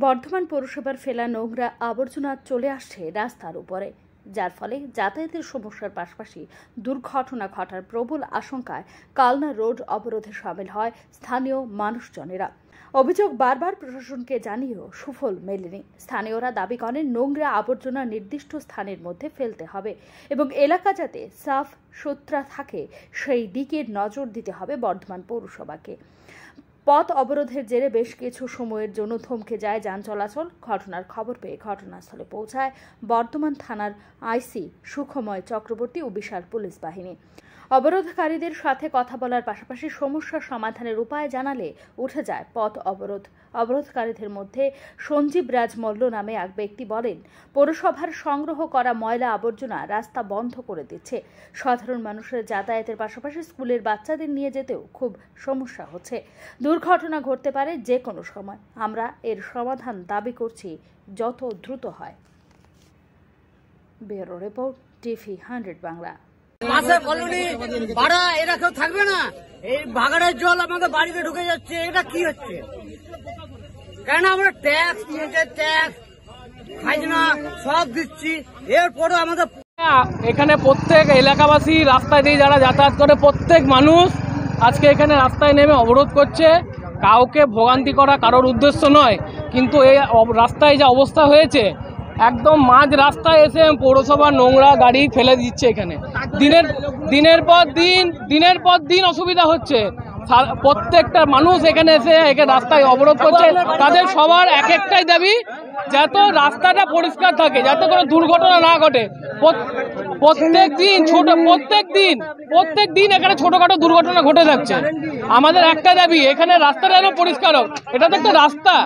বর্ধমান পৌরসভার ফেলা নোংরা আবর্জনা চলে আসছে রাস্তার উপরে যার ফলে যাতায়াতের সমস্যার পাশাপাশি দুর্ঘটনা ঘটার প্রবল আশঙ্কায় কালনা রোড অবরোধে সামিল হয় স্থানীয় মানুষজনেরা অভিযোগ বারবার প্রশাসনকে জানিয়েও সুফল মেলেনি স্থানীয়রা দাবি করেন নোংরা আবর্জনা নির্দিষ্ট স্থানের মধ্যে ফেলতে হবে এবং এলাকা যাতে সাফ সুত্রা থাকে সেই দিকে নজর দিতে হবে বর্ধমান পৌরসভাকে পথ অবরোধের জেরে বেশ কিছু সময়ের জন্য থমকে যায় যান চলাচল ঘটনার খবর পেয়ে ঘটনাস্থলে পৌঁছায় বর্ধমান থানার আইসি সুখময় চক্রবর্তী ও বিশাল পুলিশ বাহিনী অবরোধকারীদের সাথে কথা বলার পাশাপাশি সমস্যা সমাধানের উপায় জানালে উঠে যায় পথ অবরোধ অবরোধকারীদের মধ্যে সঞ্জীব রাজ মল্ল নামে এক ব্যক্তি বলেন পৌরসভার সংগ্রহ করা ময়লা আবর্জনা রাস্তা বন্ধ করে দিচ্ছে সাধারণ মানুষের যাতায়াতের পাশাপাশি স্কুলের বাচ্চাদের নিয়ে যেতেও খুব সমস্যা হচ্ছে দুর্ঘটনা ঘটতে পারে যে কোনো সময় আমরা এর সমাধান দাবি করছি যত দ্রুত হয় bureau report TV hundred Bangla মাসের কলোনি ভাড়া এরা কেউ থাকবে না এই ভাগাড়ের জল আমাদের বাড়িতে ঢুকে যাচ্ছে এটা কি হচ্ছে কেন আমরা ট্যাক্স নিজের ট্যাক্স খাজনা সব দিচ্ছি এরপরও আমাদের এখানে প্রত্যেক এলাকাবাসী রাস্তায় দিয়ে যারা যাতায়াত করে প্রত্যেক মানুষ আজকে এখানে রাস্তায় নেমে অবরোধ করছে কাউকে ভোগান্তি করা কারোর উদ্দেশ্য নয় কিন্তু এই রাস্তায় যা অবস্থা হয়েছে একদম মাঝ রাস্তায় এসে পৌরসভা নোংরা গাড়ি ফেলে দিচ্ছে এখানে দিনের দিনের পর দিন দিনের পর দিন অসুবিধা হচ্ছে প্রত্যেকটা মানুষ এখানে এসে এখানে রাস্তায় অবরোধ করছে তাদের সবার এক একটাই দাবি যাতে রাস্তাটা পরিষ্কার থাকে যাতে কোনো দুর্ঘটনা না ঘটে প্রত্যেক দিন ছোট প্রত্যেক দিন প্রত্যেক দিন এখানে ছোটোখাটো দুর্ঘটনা ঘটে থাকছে আমাদের একটা দাবি এখানে রাস্তাটা যেন পরিষ্কার হোক এটা তো একটা রাস্তা